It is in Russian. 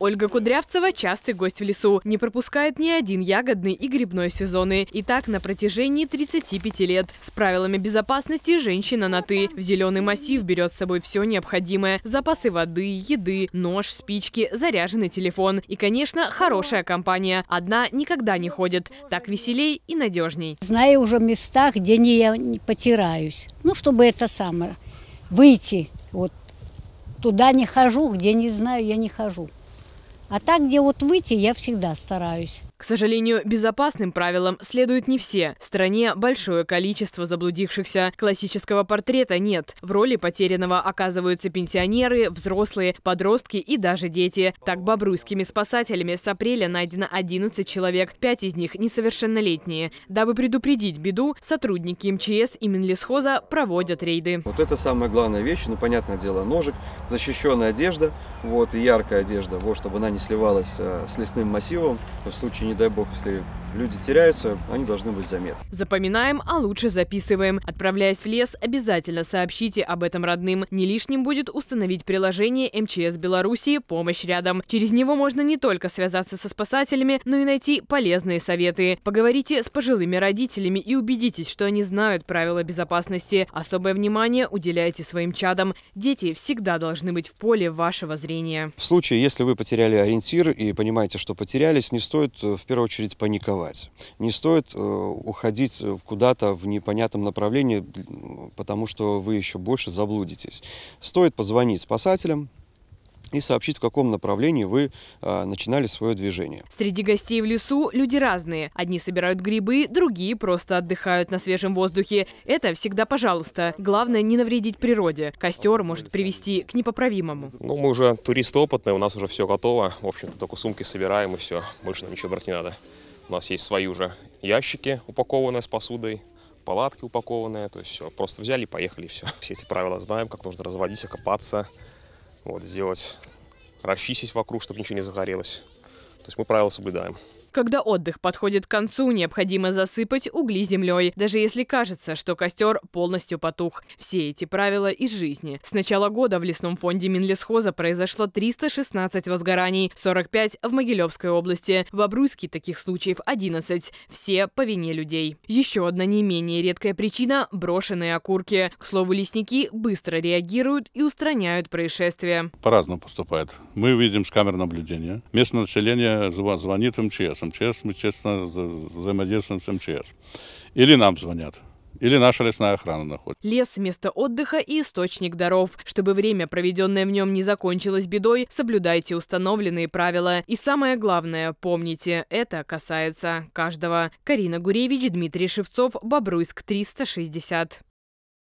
Ольга Кудрявцева – частый гость в лесу. Не пропускает ни один ягодный и грибной сезоны. И так на протяжении 35 лет. С правилами безопасности женщина на «ты». В зеленый массив берет с собой все необходимое. Запасы воды, еды, нож, спички, заряженный телефон. И, конечно, хорошая компания. Одна никогда не ходит. Так веселей и надежней. Знаю уже места, где не я не потираюсь. Ну, чтобы это самое, выйти. Вот туда не хожу, где не знаю, я не хожу. А так, где вот выйти, я всегда стараюсь. К сожалению, безопасным правилам следуют не все. В стране большое количество заблудившихся. Классического портрета нет. В роли потерянного оказываются пенсионеры, взрослые, подростки и даже дети. Так, бобруйскими спасателями с апреля найдено 11 человек, пять из них несовершеннолетние. Дабы предупредить беду, сотрудники МЧС и Минлесхоза проводят рейды. Вот это самая главная вещь, ну, понятное дело, ножик, защищенная одежда, вот, и яркая одежда, вот, чтобы она не не сливалась э, с лесным массивом. В случае, не дай бог, если люди теряются, они должны быть заметны. Запоминаем, а лучше записываем. Отправляясь в лес, обязательно сообщите об этом родным. Не лишним будет установить приложение МЧС Беларуси «Помощь рядом». Через него можно не только связаться со спасателями, но и найти полезные советы. Поговорите с пожилыми родителями и убедитесь, что они знают правила безопасности. Особое внимание уделяйте своим чадам. Дети всегда должны быть в поле вашего зрения. В случае, если вы потеряли ориентир и понимаете, что потерялись, не стоит э, в первую очередь паниковать рисковать. Не стоит э, уходить э, куда-то в непонятном направлении, потому что вы еще больше заблудитесь. Стоит позвонить спасателям, и сообщить, в каком направлении вы э, начинали свое движение. Среди гостей в лесу люди разные. Одни собирают грибы, другие просто отдыхают на свежем воздухе. Это всегда пожалуйста. Главное не навредить природе. Костер может привести к непоправимому. Ну, мы уже туристы опытные, у нас уже все готово. В общем-то, только сумки собираем и все. Больше нам ничего брать не надо. У нас есть свои уже ящики, упакованные с посудой, палатки упакованные, то есть все, просто взяли поехали, все. Все эти правила знаем, как нужно разводиться копаться вот, сделать, расчистить вокруг, чтобы ничего не загорелось. То есть мы правила соблюдаем. Когда отдых подходит к концу, необходимо засыпать угли землей, даже если кажется, что костер полностью потух. Все эти правила из жизни. С начала года в лесном фонде Минлесхоза произошло 316 возгораний, 45 в Могилевской области, в Обруйске таких случаев 11. Все по вине людей. Еще одна не менее редкая причина – брошенные окурки. К слову, лесники быстро реагируют и устраняют происшествия. По-разному поступает. Мы видим с камер наблюдения. Местное население звонит МЧС. МЧС, мы честно взаимодействуем с МЧС. Или нам звонят. Или наша лесная охрана находит. Лес – место отдыха и источник даров. Чтобы время, проведенное в нем, не закончилось бедой, соблюдайте установленные правила. И самое главное, помните, это касается каждого. Карина Гуревич, Дмитрий Шевцов, Бобруйск, 360.